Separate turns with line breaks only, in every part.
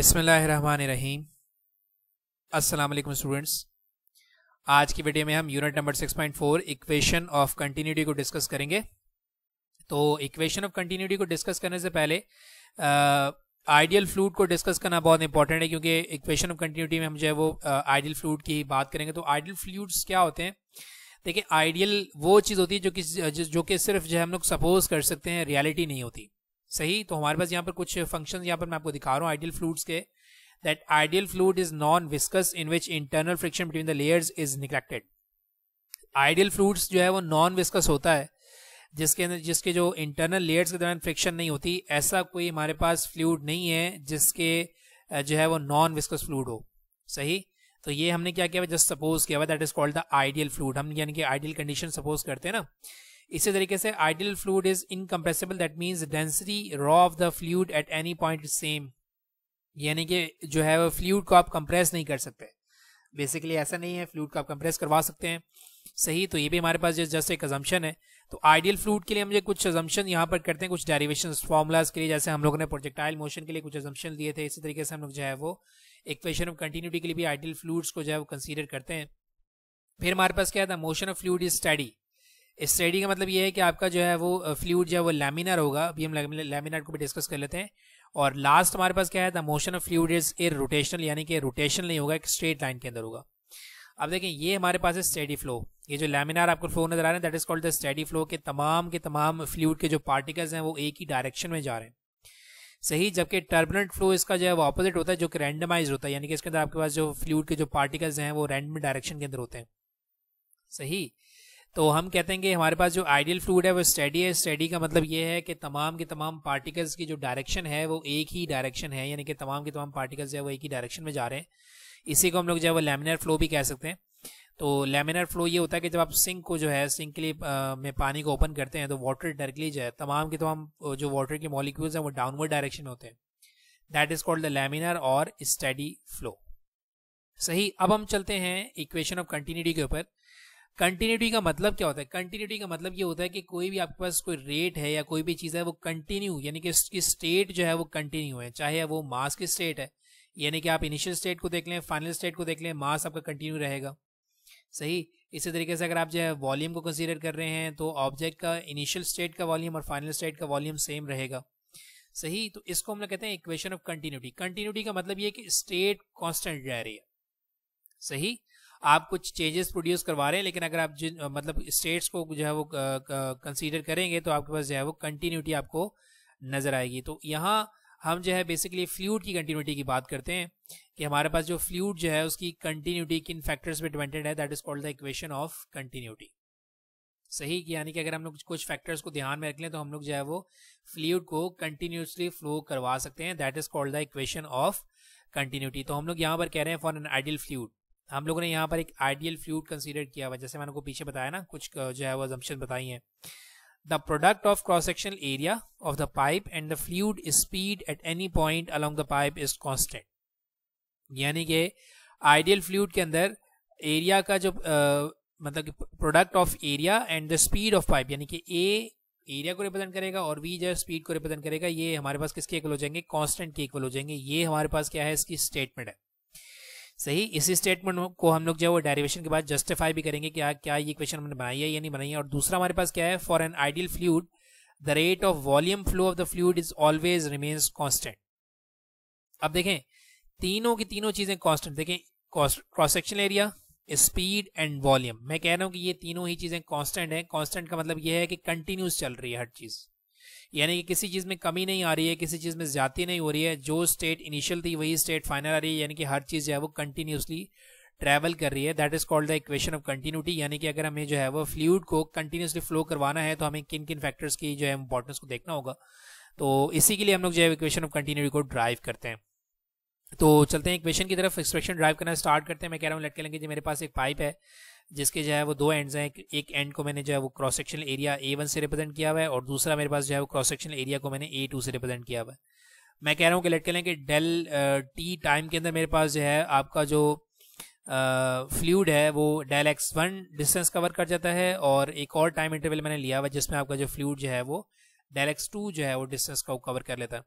बिसमीम अस्सलाम स्टूडेंट्स आज की वीडियो में हम unit number 6.4 equation of continuity को डिस्कस करेंगे तो इक्वेशन ऑफ कंटिन्यूटी को डिस्कस करने से पहले आइडियल फ्लूड को डिस्कस करना बहुत इंपॉर्टेंट है क्योंकि इक्वेशन ऑफ कंटिन्यूटी में हम जो है वो आइडियल फ्लूड की बात करेंगे तो आइडियल फ्लूड्स क्या होते हैं देखिए आइडियल वो चीज़ होती है जो कि जो कि सिर्फ जो है हम लोग सपोज कर सकते हैं रियलिटी नहीं होती सही तो हमारे पास यहाँ पर कुछ फंक्शन यहाँ पर मैं आपको दिखा रहा हूँ आइडियल फ्लूड्स के that ideal fluid is non viscous in which internal friction between the layers is neglected ideal fluids जो है वो नॉन विस्कस होता है जिसके अंदर जिसके जो इंटरनल लेयर्स के दौरान फ्रिक्शन नहीं होती ऐसा कोई हमारे पास फ्लूड नहीं है जिसके जो है वो नॉन विस्कस फ्लूड हो सही तो ये हमने क्या किया जस्ट सपोज किया हुआ that is called the ideal fluid हम यानी कि आइडियल कंडीशन सपोज करते हैं ना इसी तरीके से ideal fluid is incompressible that means density rho of the fluid at any point same यानी कि जो है वो फ्लूड को आप कंप्रेस नहीं कर सकते बेसिकली ऐसा नहीं है फ्लूड को आप कंप्रेस करवा सकते हैं सही तो ये भी हमारे पास जस्ट एक अजम्पन है तो आइडियल फ्लूड के लिए हम कुछ अजम्पन यहाँ पर करते हैं कुछ डेरिवेशन फॉर्मूलाज के लिए जैसे हम लोगों ने प्रोजेक्टाइल मोशन के लिए कुछ अजम्पन दिए थे इसी तरीके से हम लोग जो है वो इक्वेशन ऑफ कंटिन्यूटी के लिए भी आइडियल फ्लूड्स को जो है वो कंसिडर करते हैं फिर हमारे पास क्या था motion of fluid is steady steady का मतलब ये है कि आपका जो है वो फ्लूड जो है वो लेमिनर होगा अभी हम लेमिनर को भी डिस्कस कर लेते हैं और लास्ट हमारे पास क्या है the motion of fluid is irrotational यानी कि रोटेशन नहीं होगा एक स्ट्रेट लाइन के अंदर होगा अब देखें ये हमारे पास है स्टेडी फ्लो ये जो लेमिनार आपको फ्लो नजर आ रहे हैं that is called the steady flow के तमाम के तमाम फ्लूड के जो पार्टिकल्स हैं वो एक ही डायरेक्शन में जा रहे हैं सही जबकि टर्बुलेंट फ्लो इसका जो है वो ऑपोजिट होता है जो कि रैंडमाइज होता है यानी कि इसके अंदर आपके पास जो फ्लूड के जो पार्टिकल्स हैं वो रैंडम डायरेक्शन के अंदर होते हैं सही तो हम कहते हैं कि हमारे पास जो आइडियल फ्लूड है वो स्टडी है स्टडी का मतलब ये है कि तमाम के तमाम पार्टिकल्स की जो डायरेक्शन है वो एक ही डायरेक्शन है यानी कि तमाम के तमाम पार्टिकल्स जो है वो एक ही डायरेक्शन में जा रहे हैं इसी को हम लोग जो है वो लेमिनर फ्लो भी कह सकते हैं तो लेमिनर फ्लो ये होता है कि जब आप सिंक को जो है सिंक के लिए आ, में पानी को ओपन करते हैं तो वाटर डायरेक्टली जो तमाम के तमाम जो वाटर के मॉलिक्यूल्स हैं वो डाउनवर्ड डायरेक्शन होते हैं that is called the laminar और स्टडी फ्लो सही अब हम चलते हैं इक्वेशन ऑफ कंटिन्यूटी के ऊपर कंटिन्यूटी का मतलब क्या होता है कंटिन्यूटी का मतलब ये होता है कि कोई भी आपके पास कोई रेट है या कोई भी चीज़ है वो कंटिन्यू यानी कि इसकी स्टेट जो है वो कंटिन्यू है चाहे वो मास की स्टेट है यानी कि आप इनिशियल स्टेट को देख लें फाइनल स्टेट को देख लें मास आपका कंटिन्यू रहेगा सही इसी तरीके से अगर आप जो है वॉल्यूम को कंसिडर कर रहे हैं तो ऑब्जेक्ट का इनिशियल स्टेट का वॉल्यूम और फाइनल स्टेट का वॉल्यूम सेम रहेगा सही तो इसको हम लोग कहते हैं इक्वेशन ऑफ कंटिन्यूटी कंटिन्यूटी का मतलब ये कि स्टेट कॉन्स्टेंट रह रही है सही आप कुछ चेंजेस प्रोड्यूस करवा रहे हैं लेकिन अगर आप जिन मतलब स्टेट्स को जो है वो कंसीडर करेंगे तो आपके पास जो है वो कंटिन्यूटी आपको नज़र आएगी तो यहाँ हम जो है बेसिकली फ्लूड की कंटिन्यूटी की बात करते हैं कि हमारे पास जो फ्लूड जो है उसकी कंटिन्यूटी किन फैक्टर्स पे डिपेंडेंट है that is called the equation of continuity सही कि यानी कि अगर हम लोग कुछ फैक्टर्स को ध्यान में रख लें तो हम लोग जो है वो फ्लूड को कंटिन्यूसली फ्लो करवा सकते हैं that is called the equation of continuity तो हम लोग यहाँ पर कह रहे हैं फॉर एन आइडियल फ्लूड हम लोगों ने यहाँ पर एक आइडियल फ्लूड कंसीडर किया हुआ जैसे मैंने को पीछे बताया ना कुछ जो है वो जम्पन बताई हैं the product of cross sectional area of the pipe and the fluid speed at any point along the pipe is constant यानी कि आइडियल फ्लूड के अंदर एरिया का जो आ, मतलब कि product of area and the speed of pipe यानी कि ए एरिया को रिप्रेजेंट करेगा और वी जो स्पीड को रिप्रेजेंट करेगा ये हमारे पास किसके इक्वल हो जाएंगे कांस्टेंट के इक्वल हो जाएंगे ये हमारे पास क्या है इसकी स्टेटमेंट है सही इसी स्टेटमेंट को हम लोग जो है वो डेरिवेशन के बाद जस्टिफाई भी करेंगे कि क्या ये क्वेश्चन हमने बनाई है या नहीं बनाई है और दूसरा हमारे पास क्या है for an ideal fluid the rate of volume flow of the fluid is always remains constant अब देखें तीनों की तीनों चीजें कॉन्स्टेंट देखें cross section area speed and volume मैं कह रहा हूं कि ये तीनों ही चीजें कॉन्स्टेंट है कॉन्स्टेंट का मतलब ये है कि कंटिन्यूस चल रही है हर चीज यानी कि किसी चीज़ में कमी नहीं आ रही है किसी चीज़ में ज़्यादा नहीं हो रही है जो स्टेट इनिशियल थी वही स्टेट फाइनल आ रही है यानी कि हर चीज़ जो है वो कंटिन्यूसली ट्रैवल कर रही है that is called the equation of continuity यानी कि अगर हमें जो है वो फ्लूड को कंटिन्यूसली फ्लो करवाना है तो हमें किन किन फैक्टर्स की जो है इंपॉर्टेंस को देखना होगा तो इसी के लिए हम लोग जो है इक्वेशन ऑफ कंटिन्यूटी को ड्राइव करते हैं तो चलते हैं इक्वेशन की तरफ एक्सप्रेशन ड्राइव करना स्टार्ट करते हैं मैं कह रहा हूँ लटके लेंगे जी मेरे पास एक पाइप है जिसके जो है वो दो एंड्स हैं एक एंड को मैंने जो है वो cross section area A one से रिप्रेजेंट किया हुआ है और दूसरा मेरे पास जो है वो क्रॉस सेक्शन एरिया को मैंने ए टू से रिप्रेजेंट किया हुआ है मैं कह रहा हूँ कि लेट लें कि डेल टी टाइम के अंदर मेरे पास जो है आपका जो फ्लूड है वो del X one distance cover कर जाता है और एक और टाइम इंटरवल मैंने लिया हुआ जिसमें आपका जो फ्लूड जो है वो डेल एक्स टू जो है वो डिस्टेंस का कवर कर लेता है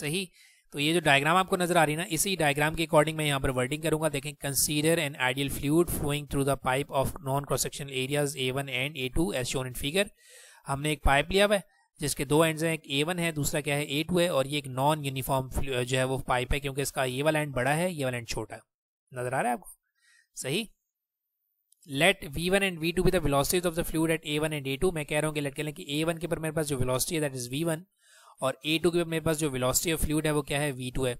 सही तो ये जो डायग्राम आपको नजर आ रही है ना इसी डायग्राम के अकॉर्डिंग मैं यहाँ पर वर्डिंग करूंगा देखें consider an ideal fluid flowing through the pipe of non cross section areas A one and A two as shown in figure हमने एक पाइप लिया हुआ है जिसके दो एंड हैं एक ए वन है दूसरा क्या है ए टू है और ये एक नॉन यूनिफॉर्म जो है वो पाइप है क्योंकि इसका ये वाला एंड बड़ा है ये वाला एंड छोटा है नजर आ रहा है आपको सही let V one and V two be the velocities of the fluid at A one and A two मैं कह रहा हूँ कि लेट कह लें कि ए वन के पर मेरे पास जो वेलोसिटी है दैट इज वी वन और ए टू के मेरे पास जो वेलोसिटी ऑफ फ्लूड है वो क्या है वी टू है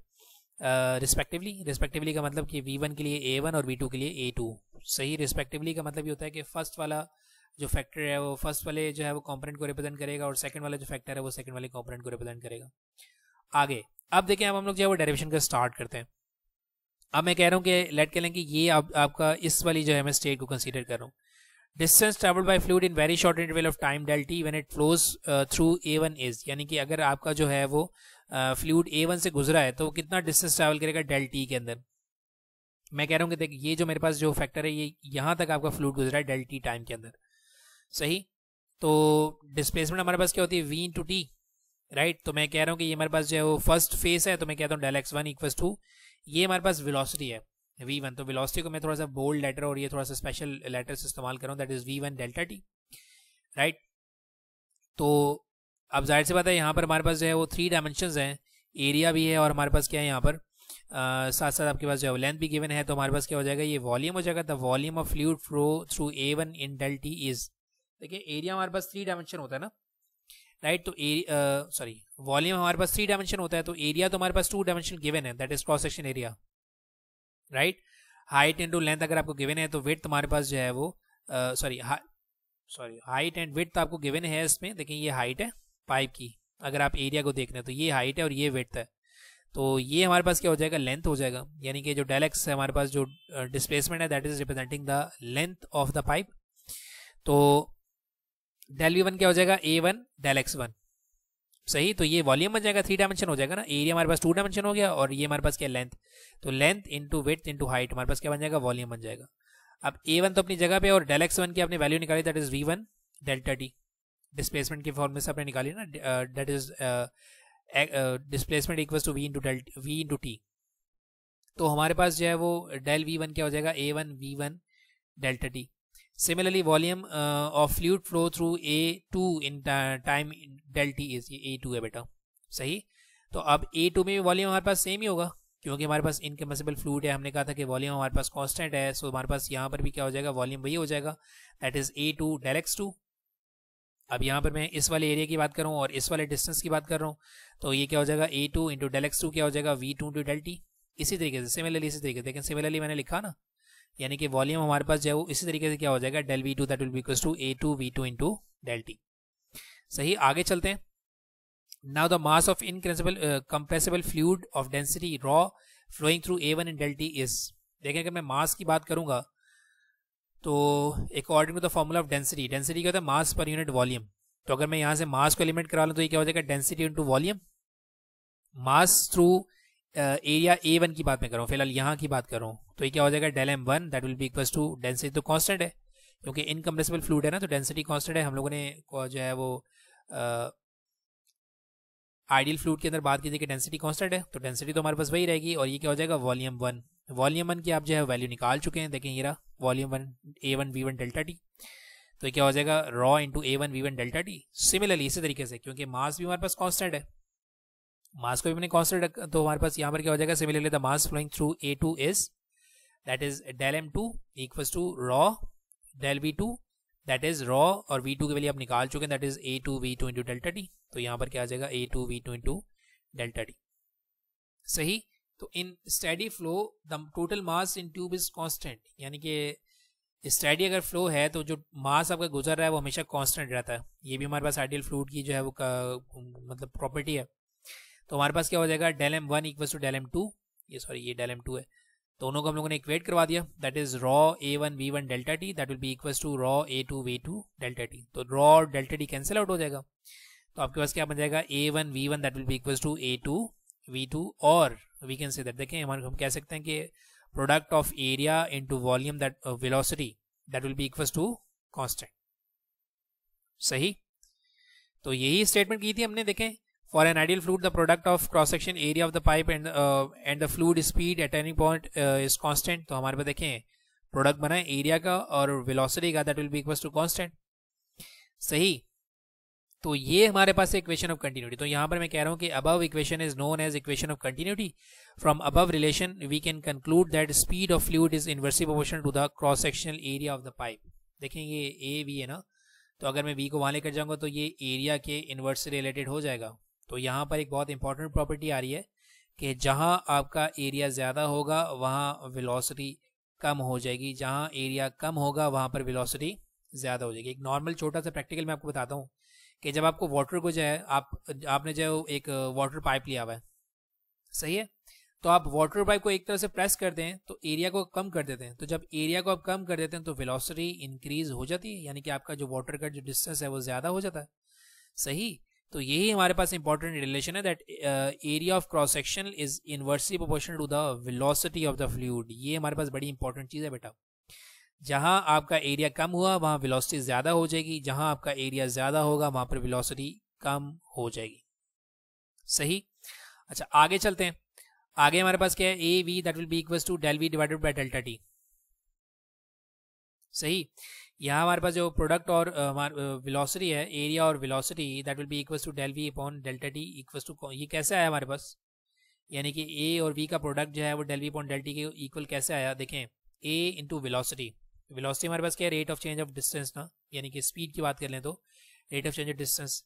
रिस्पेक्टिवली uh, रिस्पेक्टिवली का मतलब कि वी वन के लिए ए वन और वी टू के लिए ए टू सही रिस्पेक्टिवली का मतलब ये होता है कि फर्स्ट वाला जो फैक्टर है वो फर्स्ट वाले जो है वो कॉम्पोनेंट को रिप्रेजेंट करेगा और सेकंड वाला जो फैक्टर है वो सेकंड वाले कॉम्पोनेंट को रिप्रेजेंट करेगा आगे अब देखें अब हम लोग जो है वो डेरिवेशन का स्टार्ट करते हैं अब मैं कह रहा हूँ कि लेट कह लें कि ये आप, आपका इस वाली जो है मैं स्टेट को कंसीडर कर रहा हूँ distance travel by fluid in very short interval of time delta T it flows through A one is यानी कि अगर आपका जो है वो फ्लूड ए वन से गुजरा है तो वो कितना डिस्टेंस ट्रेवल करेगा डेल्टी के अंदर मैं कह रहा हूँ कि देख ये जो मेरे पास जो फैक्टर है ये यहाँ तक आपका फ्लूड गुजरा है डेल्टी टाइम के अंदर सही तो डिस्प्लेसमेंट हमारे पास क्या होती है V into T right तो मैं कह रहा हूँ कि ये हमारे पास जो है वो फर्स्ट फेस है तो मैं कहता हूँ del X one equals to ये हमारे पास वेलोसिटी है वी वन तो विलोसिटी को मैं थोड़ा सा बोल्ड लेटर और ये थोड़ा सा स्पेशल लेटर से इस्तेमाल करूँ that is V one delta T right तो अब जाहिर सी बात है यहाँ पर हमारे पास जो है वो थ्री डायमेंशन हैं एरिया भी है और हमारे पास क्या है यहाँ पर आ, साथ साथ आपके पास जो है लेंथ भी गिवन है तो हमारे पास क्या हो जाएगा ये वॉल्यूम हो जाएगा the volume of fluid flow through A one in del T is देखिए एरिया हमारे पास थ्री डायमेंशन होता है ना राइट तो सॉरी वॉल्यूम हमारे पास थ्री डायमेंशन होता है तो एरिया तो हमारे पास टू डायमेंशन गिवन है that is cross section area right height into length अगर आपको गिवन है तो वेट तुम्हारे पास जो है वो sorry sorry height and weight आपको गिवन है इसमें देखिए ये हाइट है पाइप की अगर आप एरिया को देख रहे हैं तो ये हाइट है और ये वेट है तो ये हमारे पास क्या हो जाएगा लेंथ हो जाएगा यानी कि जो डेलेक्स है हमारे पास जो डिस्प्लेसमेंट है that is representing the length of the pipe तो डेल वी वन क्या हो जाएगा ए वन डेलेक्स वन सही तो ये वॉल्यूम बन जाएगा थ्री डायमेंशन हो जाएगा ना एरिया हमारे पास टू डायमेंशन हो गया और ये हमारे पास क्या लेंथ तो length into width into height हमारे पास क्या बन जाएगा वॉल्यूम बन जाएगा अब ए वन तो अपनी जगह पे और डेल एक्स वन की आपने वैल्यू निकाली that is V one delta D displacement के फॉर्म से आपने निकाली ना that is displacement equal to V into del V into T तो हमारे पास जो है वो डेल वी वन क्या हो जाएगा A one V one delta T Similarly, volume uh, of fluid flow through A2 in time delta is ये A2 है बेटा सही तो अब A2 में भी वॉल्यूम हमारे पास सेम ही होगा क्योंकि हमारे पास इनकम्बेसिबल फ्लूड है हमने कहा था कि वॉल्यूम हमारे पास कांस्टेंट है सो हमारे पास यहाँ पर भी क्या हो जाएगा वॉल्यूम वही हो जाएगा that is A two del X two अब यहाँ पर मैं इस वाले एरिया की बात कर रहा हूँ और इस वाले डिस्टेंस की बात कर रहा हूँ तो ये क्या हो जाएगा A two into del X two क्या हो जाएगा वी टू इंटू डेल्टी इसी तरीके से सिमिलरली इसी तरीके से लेकिन सिमिलरली मैंने लिखा ना यानी कि वॉल्यूम हमारे पास जो है वो इसी तरीके से क्या हो जाएगा del V two that will be equal to A two V two into del T सही आगे चलते हैं now the mass of incompressible compressible fluid of density rho flowing through A one in del t is देखें अगर मैं मास की बात करूंगा तो according to the formula of density density क्या होता है मास पर यूनिट वॉल्यूम तो अगर मैं यहां से मास को एलिमेंट करा लूँ तो ये क्या हो जाएगा density into volume mass through area A one की बात मैं करूँ फिलहाल यहाँ की बात करूँ तो ये क्या हो जाएगा del M one that will be equal to density तो कॉन्स्टेंट है क्योंकि इनकम्प्रेसिबल फ्लूड है ना तो डेंसिटी कॉन्स्टेंट है हम लोगों ने जो है वो आइडियल फ्लूड के अंदर बात की थी कि डेंसिटी कॉन्स्टेंट है तो डेंसिटी तो हमारे पास वही रहेगी और ये क्या हो जाएगा वॉल्यूम वन वॉल्यूम वन की आप जो है वैल्यू निकाल चुके हैं देखें ये रहा volume one A one V one delta T तो क्या हो जाएगा rho into A one V one delta T similarly इसी तरीके से क्योंकि मास भी हमारे पास कॉन्स्टेंट है मास को भी मैंने कॉन्स्टेंट तो हमारे पास यहाँ पर क्या हो जाएगा similarly the mass flowing through A two is that is del M two equal to rho del V two that is rho और वी टू के वैल्यू आप निकाल चुके हैं that is A two V two into delta T तो यहाँ पर क्या आ जाएगा A two V two into delta T सही तो in steady flow the total mass in tube is constant यानी कि स्टडी अगर फ्लो है तो जो मास आपका गुजर रहा है वो हमेशा कॉन्स्टेंट रहता है ये भी हमारे पास आइडियल फ्लूड की जो है वो का, मतलब प्रॉपर्टी है तो हमारे पास क्या हो जाएगा del M one equal to del M two ये सॉरी ये डेल एम टू है दोनों तो को हम लोगों ने इक्वेट करवा दिया that is rho A one V one delta T that will be equal to rho A two V two delta T तो rho delta T cancel out हो जाएगा तो आपके पास क्या बन जाएगा A one V one that will be equal to A two V two और वी कैन से दैट देखें हमारे हम कह सकते हैं कि product of area into volume that velocity that will be equal to constant सही तो यही स्टेटमेंट की थी हमने देखें For an ideal fluid, the product of cross section area of the pipe and uh, and the fluid speed at any point uh, is constant. तो हमारे पास देखें product बना है एरिया का और velocity का that will be equal to constant. सही तो ये हमारे पास इक्वेशन ऑफ कंटिन्यूटी तो यहां पर मैं कह रहा हूं कि above equation is known as equation of continuity from above relation we can conclude that speed of fluid is inversely proportional to the cross sectional area of the pipe देखें ये ए वी है ना तो अगर मैं we को वहां लेकर जाऊंगा तो ये एरिया के इनवर्स से रिलेटेड हो जाएगा तो यहाँ पर एक बहुत इंपॉर्टेंट प्रॉपर्टी आ रही है कि जहाँ आपका एरिया ज़्यादा होगा वहाँ विलोसिटी कम हो जाएगी जहाँ एरिया कम होगा वहाँ पर विलोसिटी ज़्यादा हो जाएगी एक नॉर्मल छोटा सा प्रैक्टिकल मैं आपको बताता हूँ कि जब आपको वाटर को जो है आप आपने जो है एक वाटर पाइप लिया हुआ है सही है तो आप वाटर पाइप को एक तरह से प्रेस करते हैं तो एरिया को कम कर देते हैं तो जब एरिया को आप कम कर देते हैं तो वेलोसिटी इंक्रीज हो जाती है यानी कि आपका जो वाटर का जो डिस्टेंस है वो ज़्यादा हो जाता है सही तो यही हमारे पास इंपॉर्टेंट रिलेशन है that area of cross section is inversely proportional to the velocity of the fluid ये हमारे पास बड़ी इंपॉर्टेंट चीज़ है बेटा जहाँ आपका एरिया कम हुआ वहाँ वेलोसिटी ज़्यादा हो जाएगी जहाँ आपका एरिया ज़्यादा होगा वहाँ पर वेलोसिटी कम हो जाएगी सही अच्छा आगे चलते हैं आगे हमारे पास क्या है A V that will be equal to del V divided by delta T सही यहाँ हमारे पास जो प्रोडक्ट और वेलोसिटी है एरिया और velocity that will be equals to del V upon delta T equals to ये कैसे आया हमारे पास यानी कि ए और वी का प्रोडक्ट जो है वो डेल वी अपॉन डेल्टी के इक्वल कैसे आया देखें ए इंटू वेलोसिटी वेलोसिटी हमारे पास क्या है rate of change of distance ना यानी कि स्पीड की बात कर लें तो rate of change of distance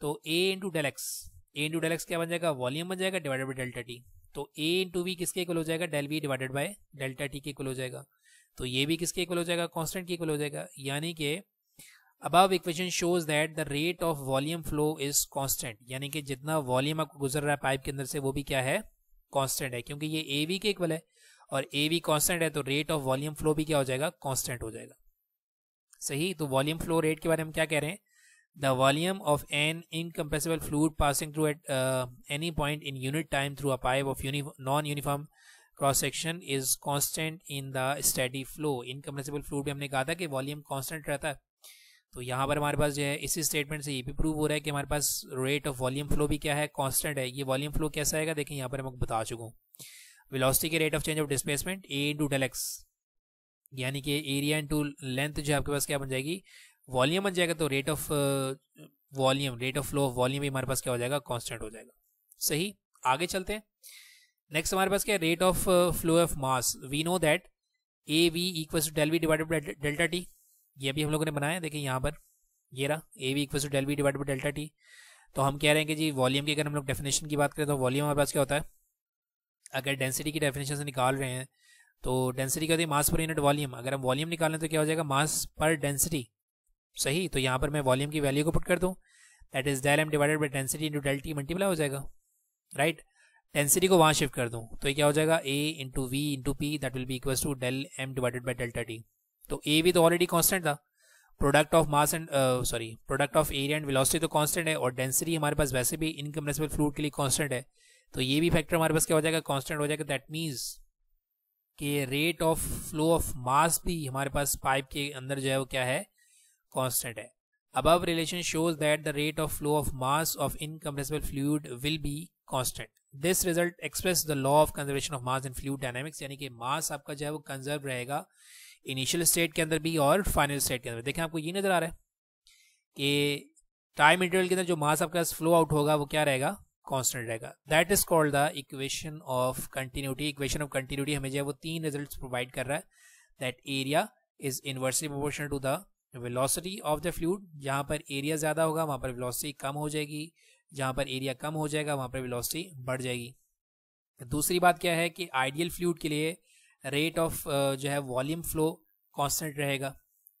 तो A into del X A into del X क्या बन जाएगा वॉल्यूम बन जाएगा डिवाइडेड बाई डेल्टा टी तो ए इंटू वी किसके इक्वल हो जाएगा del V divided by delta T के इक्वल हो जाएगा तो ये भी किसके इक्वल हो जाएगा कॉन्स्टेंट के इक्वल हो जाएगा यानी कि above equation shows that the rate of volume flow is constant यानी कि जितना वॉल्यूम आपको गुजर रहा है पाइप के अंदर से वो भी क्या है कॉन्स्टेंट है क्योंकि ये ए वी के इक्वल है और ए वी कॉन्स्टेंट है तो रेट ऑफ वॉल्यूम फ्लो भी क्या हो जाएगा कॉन्स्टेंट हो जाएगा सही तो वॉल्यूम फ्लो रेट के बारे में क्या कह रहे हैं the volume of an incompressible fluid passing through at any point in unit time through a pipe of uni non uniform cross section is constant in the steady flow incompressible flu भी हमने कहा था कि volume constant रहता है तो यहाँ पर हमारे पास जो है इसी स्टेटमेंट से ये भी प्रूव हो रहा है कि हमारे पास रेट ऑफ वॉल्यूम फ्लो भी क्या है कांस्टेंट है ये वॉल्यूम फ्लो कैसा आएगा देखें यहाँ पर मैं बता चुका हूँ वेलोसिटी के rate of change of displacement A into del X यानी कि एरिया इंटू लेंथ जो आपके पास क्या बन जाएगी वॉल्यूम बन जाएगा तो rate of volume rate of flow of volume भी हमारे पास क्या हो जाएगा कॉन्स्टेंट हो जाएगा सही आगे चलते हैं नेक्स्ट हमारे पास क्या rate of flow of mass we know that A V equal to del V divided by delta T ये भी हम लोगों ने बनाया देखिए यहाँ पर ये रहा A V equal to del V divided by delta T तो हम कह रहे हैं कि जी वॉल्यूम की अगर हम लोग डेफिनेशन की बात करें तो वॉल्यूम हमारे पास क्या होता है अगर डेंसिटी की डेफिनेशन से निकाल रहे हैं तो डेंसिटी क्या होती है मास पर यूनिट वॉल्यूम अगर हम वॉल्यूम निकालें तो क्या हो जाएगा मास पर डेंसिटी सही तो यहाँ पर मैं वॉल्यूम की वैल्यू को पुट कर दूँ that is del M divided by density into delta T multiply हो जाएगा राइट right? डेंसिटी को वहां शिफ्ट कर दूं तो ये क्या हो जाएगा A into V into P that will be equal to del M divided by delta T तो ए भी तो ऑलरेडी कॉन्स्टेंट था product of mass and sorry product of area and velocity तो कॉन्स्टेंट है और डेंसिटी हमारे पास वैसे भी इनकम्प्रेसिबल फ्लूड के लिए कॉन्स्टेंट है तो ये भी फैक्टर हमारे पास क्या हो जाएगा कॉन्स्टेंट हो जाएगा दैट मीन्स कि rate of flow of mass भी हमारे पास पाइप के अंदर जो है वो क्या है कॉन्स्टेंट है above relation shows that the rate of flow of mass of incompressible fluid will be constant this result express the law of conservation of mass and fluid dynamics यानी कि मास आपका जो है वो कंजर्व रहेगा इनिशियल स्टेट के अंदर भी और फाइनल स्टेट के अंदर देखें आपको ये नज़र आ रहा है कि टाइम इंटरवल के अंदर जो मास आपका फ्लो आउट होगा वो क्या रहेगा कॉन्स्टेंट रहेगा that is called the equation of continuity equation of continuity हमें जो है वो तीन रिजल्ट प्रोवाइड कर रहा है that area is inversely proportional to the velocity of the fluid जहाँ पर एरिया ज़्यादा होगा वहाँ पर वेलोसिटी कम हो जाएगी जहाँ पर एरिया कम हो जाएगा वहाँ पर वेलोसिटी बढ़ जाएगी दूसरी बात क्या है कि आइडियल फ्लूड के लिए रेट ऑफ जो है वॉल्यूम फ्लो कांस्टेंट रहेगा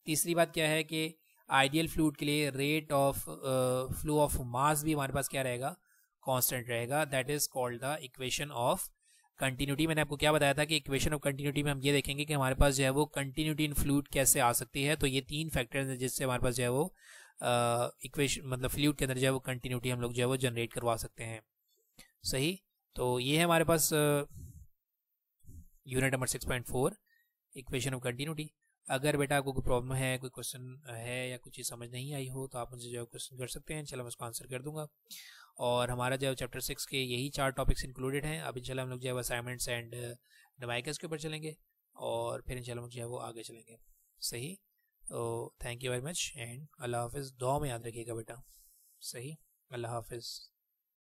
तीसरी बात क्या है कि आइडियल फ्लूड के लिए rate of flow of mass भी हमारे पास क्या रहेगा कांस्टेंट रहेगा that is called the equation of continuity मैंने आपको क्या बताया था कि इक्वेशन ऑफ कंटिन्यूटी में हम ये देखेंगे कि हमारे पास जो है वो कंटिन्यूटी इन फ्लूड कैसे आ सकती है तो ये तीन फैक्टर्स हैं जिससे हमारे पास जो है वो इक्वेशन मतलब फ्लूड के अंदर जो है वो कंटिन्यूटी हम लोग जो है वो जनरेट करवा सकते हैं सही तो ये है हमारे पास unit number six point four equation of continuity अगर बेटा आपको कोई प्रॉब्लम है कोई क्वेश्चन है या कुछ चीज़ समझ नहीं आई हो तो आप मुझे जो है क्वेश्चन कर सकते हैं चलो मैं उसको आंसर कर दूंगा और हमारा जो है चैप्टर सिक्स के यही चार टॉपिक्स इंक्लूडेड हैं अब इनशाला हम लोग जो है असाइनमेंट्स एंड डमाइकस के ऊपर चलेंगे और फिर इनशाला हम लोग जो है वो आगे चलेंगे सही तो thank you very much and अल्लाह हाफिज़ दुआ में याद रखिएगा बेटा सही अल्लाह हाफिज़